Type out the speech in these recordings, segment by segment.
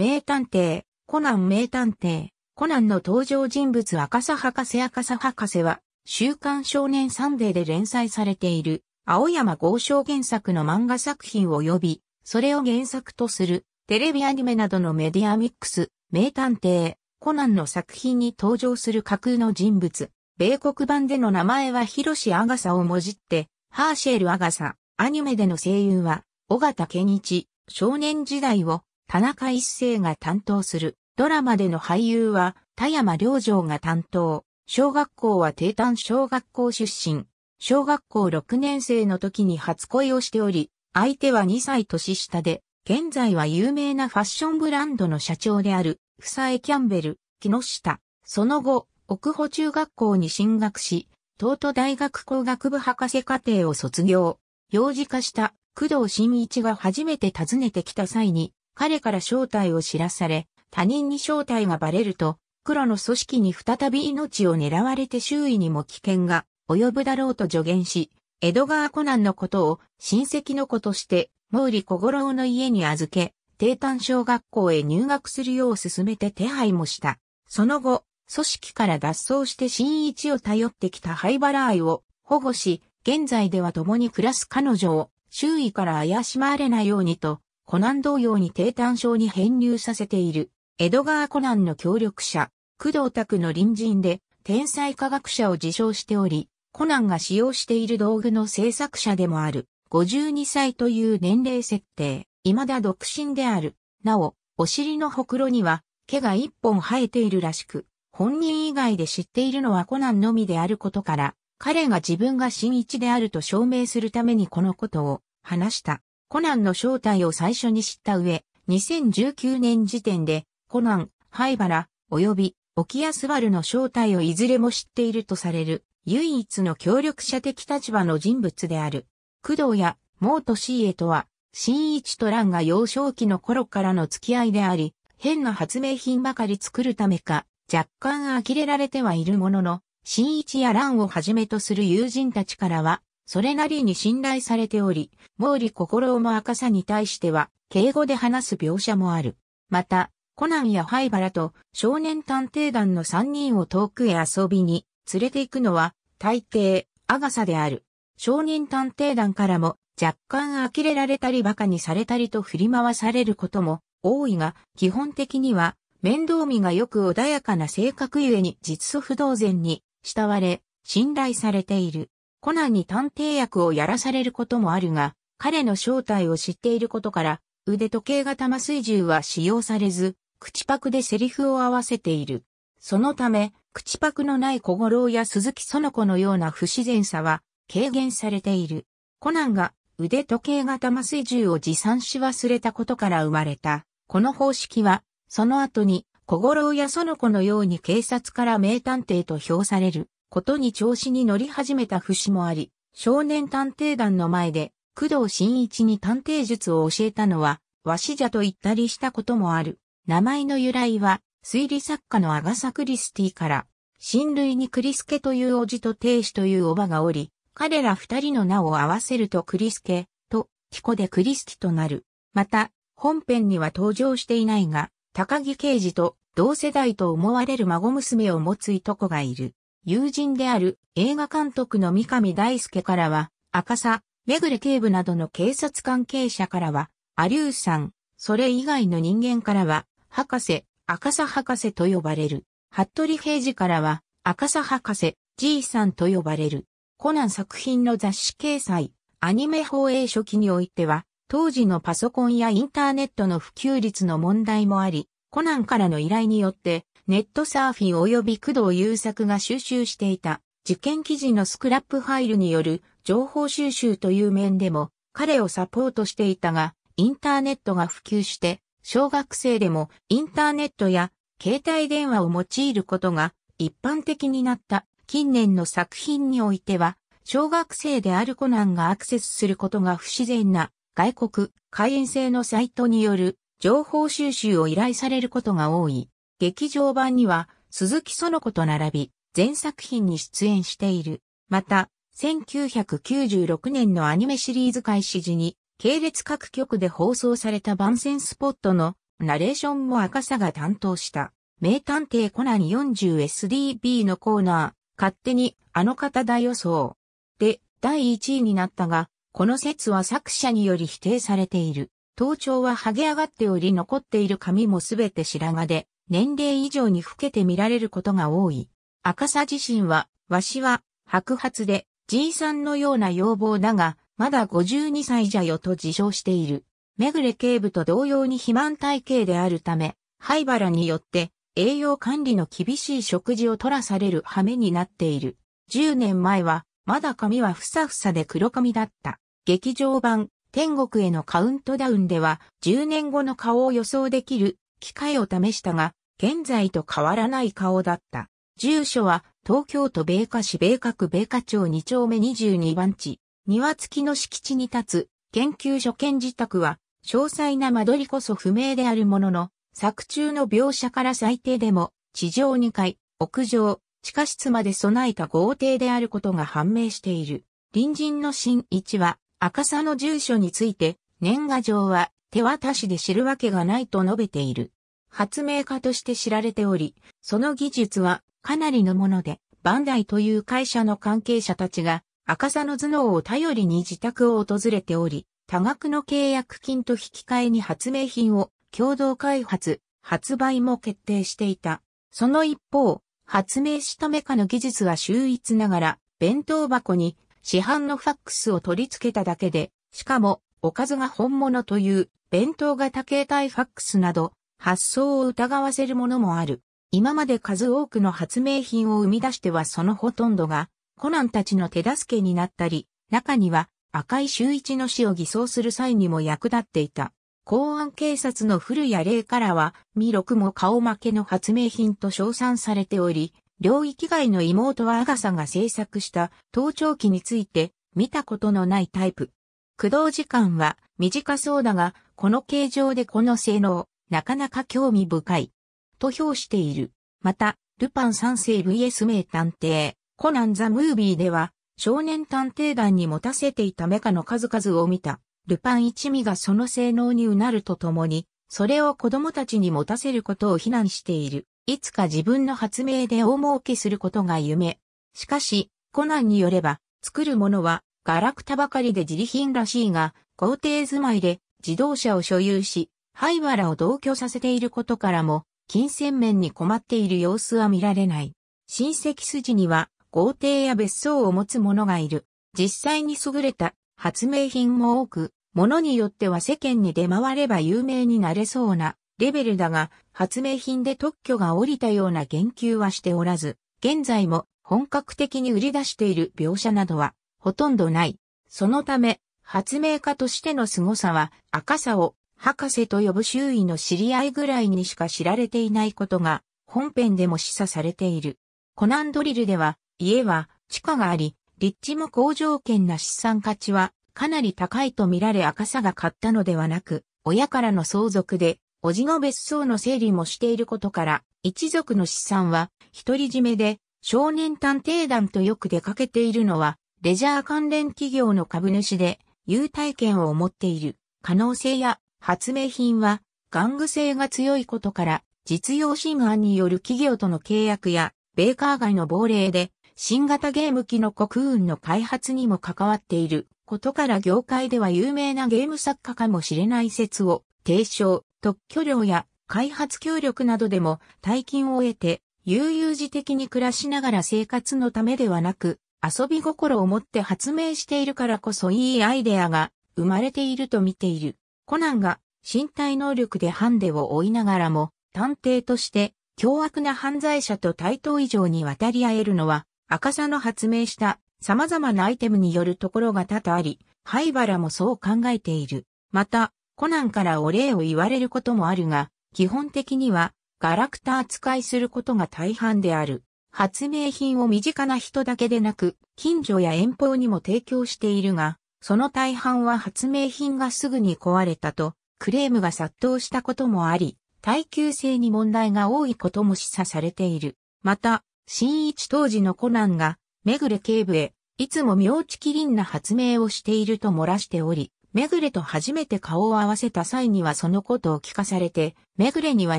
名探偵、コナン名探偵、コナンの登場人物赤坂博士赤坂博士は、週刊少年サンデーで連載されている、青山豪商原作の漫画作品を呼び、それを原作とする、テレビアニメなどのメディアミックス、名探偵、コナンの作品に登場する架空の人物。米国版での名前はヒロシ・アガサをもじって、ハーシェル・アガサ。アニメでの声優は、尾形健一、少年時代を、田中一生が担当する。ドラマでの俳優は、田山良城が担当。小学校は定丹小学校出身。小学校6年生の時に初恋をしており、相手は2歳年下で、現在は有名なファッションブランドの社長である、さ江キャンベル、木下。その後、奥保中学校に進学し、東都大学工学部博士課程を卒業。幼児化した工藤新一が初めて訪ねてきた際に、彼から正体を知らされ、他人に正体がバレると、黒の組織に再び命を狙われて周囲にも危険が及ぶだろうと助言し、江戸川コナンのことを親戚の子として、毛利小五郎の家に預け、低炭小学校へ入学するよう勧めて手配もした。その後、組織から脱走して新一を頼ってきた灰原愛を保護し、現在では共に暮らす彼女を周囲から怪しまれないようにとコナン同様に低炭症に編入させている、エドガー・コナンの協力者、工藤拓の隣人で、天才科学者を自称しており、コナンが使用している道具の制作者でもある、52歳という年齢設定、未だ独身である。なお、お尻のほくろには、毛が一本生えているらしく、本人以外で知っているのはコナンのみであることから、彼が自分が新一であると証明するためにこのことを話した。コナンの正体を最初に知った上、2019年時点で、コナン、ハイバラ、及び、オキアスバルの正体をいずれも知っているとされる、唯一の協力者的立場の人物である。工藤や、モートシーエとは、新一とランが幼少期の頃からの付き合いであり、変な発明品ばかり作るためか、若干呆れられてはいるものの、新一やランをはじめとする友人たちからは、それなりに信頼されており、毛利心をも赤さに対しては、敬語で話す描写もある。また、コナンや灰原と少年探偵団の3人を遠くへ遊びに連れて行くのは、大抵、アガサである。少年探偵団からも、若干呆れられたり馬鹿にされたりと振り回されることも多いが、基本的には、面倒見がよく穏やかな性格ゆえに実祖不動然に慕われ、信頼されている。コナンに探偵役をやらされることもあるが、彼の正体を知っていることから、腕時計型麻酔銃は使用されず、口パクでセリフを合わせている。そのため、口パクのない小五郎や鈴木園子のような不自然さは軽減されている。コナンが腕時計型麻酔銃を持参し忘れたことから生まれた。この方式は、その後に小五郎や園子のように警察から名探偵と評される。ことに調子に乗り始めた節もあり、少年探偵団の前で、工藤新一に探偵術を教えたのは、わしじゃと言ったりしたこともある。名前の由来は、推理作家のアガサ・クリスティから、親類にクリスケという叔父と亭主という叔母がおり、彼ら二人の名を合わせるとクリスケと、キコでクリスティとなる。また、本編には登場していないが、高木刑事と同世代と思われる孫娘を持ついとこがいる。友人である映画監督の三上大輔からは、赤さ、目暮警部などの警察関係者からは、アリュウさん、それ以外の人間からは、博士、赤さ博士と呼ばれる。服部平次からは、赤さ博士、じいさんと呼ばれる。コナン作品の雑誌掲載、アニメ放映初期においては、当時のパソコンやインターネットの普及率の問題もあり、コナンからの依頼によって、ネットサーフィン及び工藤優作が収集していた受験記事のスクラップファイルによる情報収集という面でも彼をサポートしていたが、インターネットが普及して小学生でもインターネットや携帯電話を用いることが一般的になった近年の作品においては、小学生であるコナンがアクセスすることが不自然な外国、会員制のサイトによる情報収集を依頼されることが多い。劇場版には鈴木園子と並び、全作品に出演している。また、1996年のアニメシリーズ開始時に、系列各局で放送された番宣スポットのナレーションも赤さが担当した。名探偵コナン 40SDB のコーナー、勝手にあの方だ予想。で、第1位になったが、この説は作者により否定されている。頭頂は剥げ上がっており残っている髪もすべて白髪で、年齢以上に老けて見られることが多い。赤さ自身は、わしは、白髪で、じいさんのような要望だが、まだ52歳じゃよと自称している。めぐれ警部と同様に肥満体型であるため、灰原によって栄養管理の厳しい食事を取らされる羽目になっている。10年前は、まだ髪はふさふさで黒髪だった。劇場版、天国へのカウントダウンでは、10年後の顔を予想できる機会を試したが、現在と変わらない顔だった。住所は東京都米花市米花区米花町2丁目22番地、庭付きの敷地に立つ研究所兼自宅は詳細な間取りこそ不明であるものの、作中の描写から最低でも地上2階、屋上、地下室まで備えた豪邸であることが判明している。隣人の新一は赤さの住所について年賀状は手渡しで知るわけがないと述べている。発明家として知られており、その技術はかなりのもので、バンダイという会社の関係者たちが赤座の頭脳を頼りに自宅を訪れており、多額の契約金と引き換えに発明品を共同開発、発売も決定していた。その一方、発明したメカの技術は秀逸ながら、弁当箱に市販のファックスを取り付けただけで、しかも、おかずが本物という、弁当型携帯ファックスなど、発想を疑わせるものもある。今まで数多くの発明品を生み出してはそのほとんどが、コナンたちの手助けになったり、中には赤井周一の死を偽装する際にも役立っていた。公安警察の古谷霊からは、ミロクも顔負けの発明品と称賛されており、領域外の妹はアガサが制作した盗聴器について見たことのないタイプ。駆動時間は短そうだが、この形状でこの性能、なかなか興味深い。と評している。また、ルパン三世 VS 名探偵、コナンザ・ムービーでは、少年探偵団に持たせていたメカの数々を見た、ルパン一味がその性能にうなるとともに、それを子供たちに持たせることを非難している。いつか自分の発明で大儲けすることが夢。しかし、コナンによれば、作るものは、ガラクタばかりで自利品らしいが、皇帝住まいで、自動車を所有し、灰原を同居させていることからも、金銭面に困っている様子は見られない。親戚筋には豪邸や別荘を持つ者がいる。実際に優れた発明品も多く、物によっては世間に出回れば有名になれそうなレベルだが、発明品で特許が下りたような言及はしておらず、現在も本格的に売り出している描写などはほとんどない。そのため、発明家としての凄さは赤さを博士と呼ぶ周囲の知り合いぐらいにしか知られていないことが本編でも示唆されている。コナンドリルでは家は地下があり、立地も好条件な資産価値はかなり高いと見られ赤さが買ったのではなく、親からの相続で、おじの別荘の整理もしていることから、一族の資産は独り占めで少年探偵団とよく出かけているのは、レジャー関連企業の株主で、優待券を持っている可能性や発明品は、玩具性が強いことから、実用新案による企業との契約や、ベーカー外の亡霊で、新型ゲーム機の国運の開発にも関わっていることから業界では有名なゲーム作家かもしれない説を提唱、特許料や開発協力などでも大金を得て、悠々自適に暮らしながら生活のためではなく、遊び心を持って発明しているからこそいいアイデアが生まれていると見ている。コナンが身体能力でハンデを追いながらも、探偵として凶悪な犯罪者と対等以上に渡り合えるのは、赤さの発明した様々なアイテムによるところが多々あり、灰原もそう考えている。また、コナンからお礼を言われることもあるが、基本的には、ガラクタ扱いすることが大半である。発明品を身近な人だけでなく、近所や遠方にも提供しているが、その大半は発明品がすぐに壊れたと、クレームが殺到したこともあり、耐久性に問題が多いことも示唆されている。また、新一当時のコナンが、めぐれ警部へ、いつも妙地麒麟な発明をしていると漏らしており、めぐれと初めて顔を合わせた際にはそのことを聞かされて、めぐれには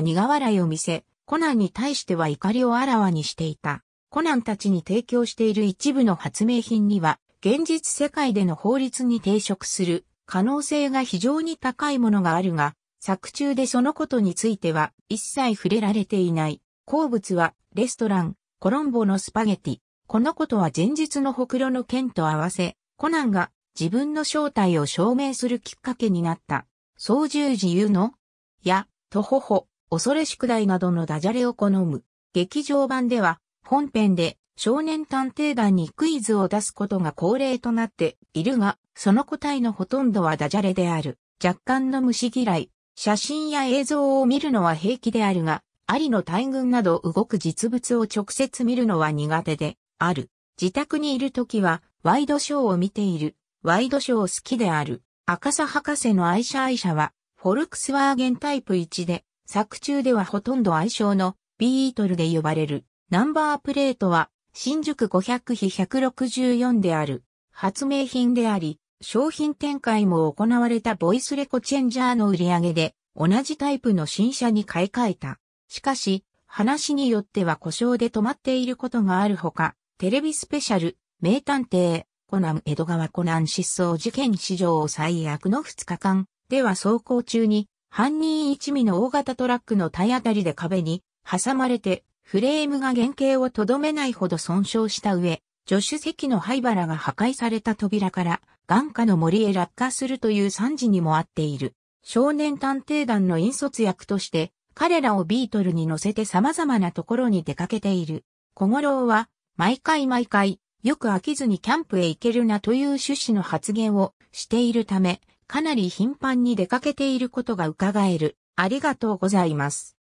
苦笑いを見せ、コナンに対しては怒りをあらわにしていた。コナンたちに提供している一部の発明品には、現実世界での法律に抵触する可能性が非常に高いものがあるが、作中でそのことについては一切触れられていない。好物はレストラン、コロンボのスパゲティ。このことは前日のほくろの件と合わせ、コナンが自分の正体を証明するきっかけになった。操縦自由のや、とほほ、恐れ宿題などのダジャレを好む。劇場版では、本編で少年探偵団にクイズを出すことが恒例となっているが、その答えのほとんどはダジャレである。若干の虫嫌い、写真や映像を見るのは平気であるが、アリの大群など動く実物を直接見るのは苦手である。自宅にいるときは、ワイドショーを見ている。ワイドショー好きである。赤さ博士の愛車愛車は、フォルクスワーゲンタイプ1で、作中ではほとんど愛称のビートルで呼ばれる。ナンバープレートは新宿500比164である、発明品であり、商品展開も行われたボイスレコチェンジャーの売り上げで、同じタイプの新車に買い替えた。しかし、話によっては故障で止まっていることがあるほか、テレビスペシャル、名探偵、コナン江戸川コナン失踪事件史上最悪の2日間では走行中に、犯人一味の大型トラックの体当たりで壁に挟まれてフレームが原型をとどめないほど損傷した上、助手席の灰原が破壊された扉から眼下の森へ落下するという惨事にもあっている。少年探偵団の引率役として、彼らをビートルに乗せて様々なところに出かけている。小五郎は、毎回毎回、よく飽きずにキャンプへ行けるなという趣旨の発言をしているため、かなり頻繁に出かけていることが伺える。ありがとうございます。